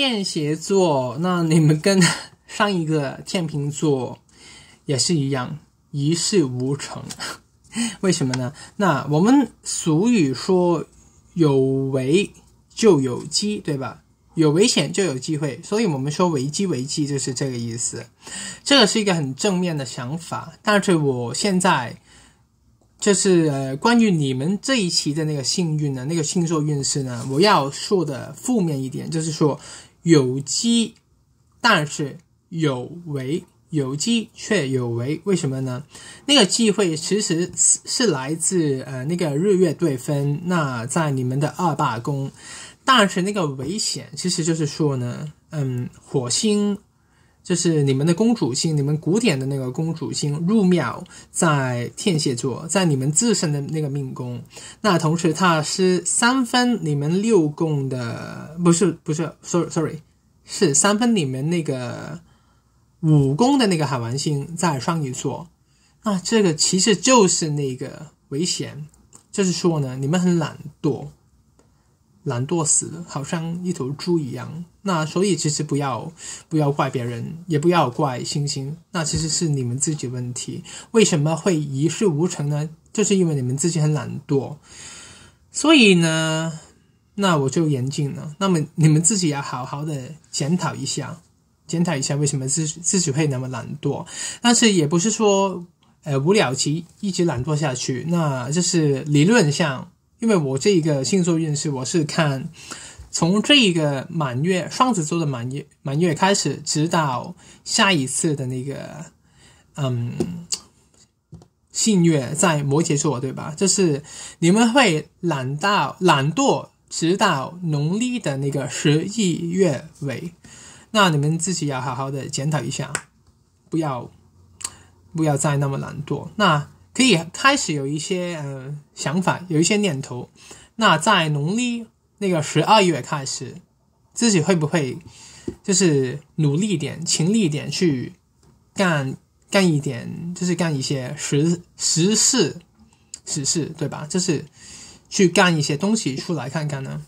天蝎座，那你们跟上一个天秤座也是一样，一事无成，为什么呢？那我们俗语说有为就有机，对吧？有危险就有机会，所以我们说危机危机就是这个意思。这个是一个很正面的想法，但是我现在就是呃，关于你们这一期的那个幸运呢，那个星座运势呢，我要说的负面一点，就是说。有机，但是有为；有机却有为，为什么呢？那个机会其实是来自呃那个日月对分，那在你们的二八宫，但是那个危险其实就是说呢，嗯，火星。这是你们的公主星，你们古典的那个公主星入庙在天蝎座，在你们自身的那个命宫。那同时，它是三分你们六宫的，不是不是，sorry sorry，是三分你们那个五宫的那个海王星在双鱼座。那这个其实就是那个危险，就是说呢，你们很懒惰。懒惰死了，好像一头猪一样。那所以其实不要不要怪别人，也不要怪星星。那其实是你们自己问题。为什么会一事无成呢？就是因为你们自己很懒惰。所以呢，那我就严谨了。那么你们自己要好好的检讨一下，检讨一下为什么自自己会那么懒惰。但是也不是说，呃，无聊期一直懒惰下去。那就是理论上。因为我这一个星座运势，我是看从这一个满月，双子座的满月满月开始，直到下一次的那个，嗯，新月在摩羯座，对吧？就是你们会懒到懒惰，直到农历的那个十一月尾，那你们自己要好好的检讨一下，不要不要再那么懒惰。那可以开始有一些呃想法，有一些念头。那在农历那个十二月开始，自己会不会就是努力一点、勤力一点去干干一点，就是干一些实实事、实事，对吧？就是去干一些东西出来看看呢？